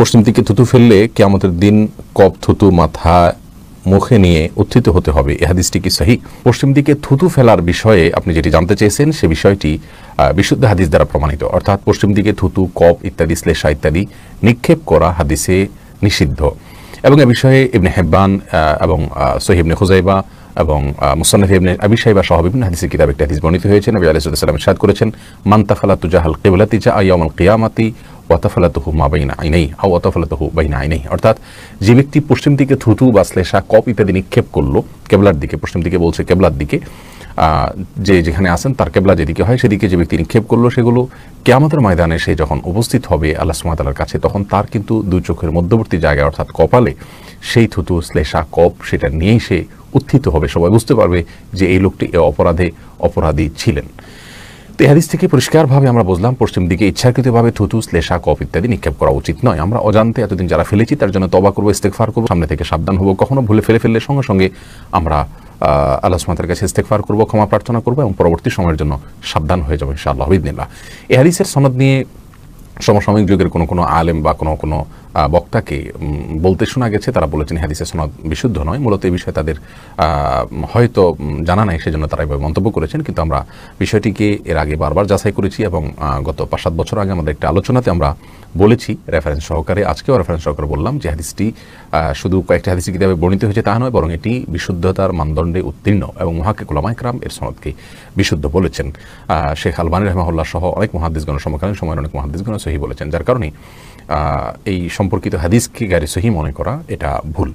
পশ্চিম দিকে থুতু ফেললে কেয়ামতের দিন কপ থুতু মাথা মুখে নিয়ে উত্থিত হতে হবে এ হাদিসটি কি সাহি পশ্চিম দিকে থুতু ফেলার বিষয়ে আপনি যেটি জানতে চেয়েছেন সে বিষয়টি বিশুদ্ধ হাদিস দ্বারা প্রমাণিত অর্থাৎ পশ্চিম দিকে থুতু কপ ইত্যাদি শ্লেষা ইত্যাদি নিক্ষেপ করা হাদিসে নিষিদ্ধ এবং এ বিষয়ে ইবনে হেব্বান এবং সহিবনে খুজাইবা এবং মুসান্নফ ইবনে আবি সাহেবা সহ বিভিন্ন হাদিসের কিতাব একটি হাদিস বর্ণিত হয়েছে নবী আলাইসাল্লাম সাদ করেছেন মান্তাফালা তুজাহাল যা আইয়ামাল কিয়ামাতি ওয়াতাফালাতহু মা আইনাই আও ওয়াতাফালাতহু বাইনা আইনাই অর্থাৎ যে ব্যক্তি পশ্চিম দিকে থুতু বা শ্লেষা কপ ইত্যাদি নিক্ষেপ করলো কেবলার দিকে পশ্চিম দিকে বলছে কেবলার দিকে যে যেখানে আছেন তার কেবলা যেদিকে হয় সেদিকে যে ব্যক্তি নিক্ষেপ করলো সেগুলো কেয়ামতের ময়দানে সে যখন উপস্থিত হবে আল্লাহ সুমাতালার কাছে তখন তার কিন্তু দুই চোখের মধ্যবর্তী জায়গায় অর্থাৎ কপালে সেই থুতু শ্লেষা কপ সেটা নিয়েই সে উত্থিত হবে সবাই বুঝতে পারবে যে এই লোকটি এ অপরাধে অপরাধী ছিলেন তো তেহারিস থেকে পরিষ্কারভাবে আমরা বুঝলাম পশ্চিম দিকে ইচ্ছাকৃতভাবে থুতু শ্লেষা কপ ইত্যাদি নিক্ষেপ করা উচিত নয় আমরা অজান্তে এতদিন যারা ফেলেছি তার জন্য তবা করবো ইস্তেকফার করবো সামনে থেকে সাবধান হবো কখনো ভুলে ফেলে ফেললে সঙ্গে সঙ্গে আমরা আল্লাহ সুমাতের কাছে ইস্তেকফার করবো ক্ষমা প্রার্থনা করবো এবং পরবর্তী সময়ের জন্য সাবধান হয়ে যাবো ইনশাআল্লাহ হবিদিনিল্লাহ এহারিসের সনদ নিয়ে সমসাময়িক যুগের কোনো কোনো আলেম বা কোনো কোনো বক্তাকে বলতে শোনা গেছে তারা বলেছেন হাদিসের সনদ বিশুদ্ধ নয় মূলত এই বিষয়ে তাদের হয়তো জানা নাই সেজন্য তারা এভাবে মন্তব্য করেছেন কিন্তু আমরা বিষয়টিকে এর আগে বারবার যাচাই করেছি এবং গত পাঁচ সাত বছর আগে আমাদের একটা আলোচনাতে আমরা বলেছি রেফারেন্স সহকারে আজকেও রেফারেন্স সহকারে বললাম যে হাদিসটি শুধু কয়েকটি হাদিস কিতাবে বর্ণিত হয়েছে তা নয় বরং এটি বিশুদ্ধতার মানদণ্ডে উত্তীর্ণ এবং মহাকে কোলামাইকরাম এর সনদকে বিশুদ্ধ বলেছেন শেখ আলবানী রহমাউল্লাহ সহ অনেক মহাদিসগণ সমকালীন সময়ের অনেক মহাদিসগণ সহি বলেছেন যার কারণে এই সম্পর্কিত হাদিসকে গাড়ি সহি মনে করা এটা ভুল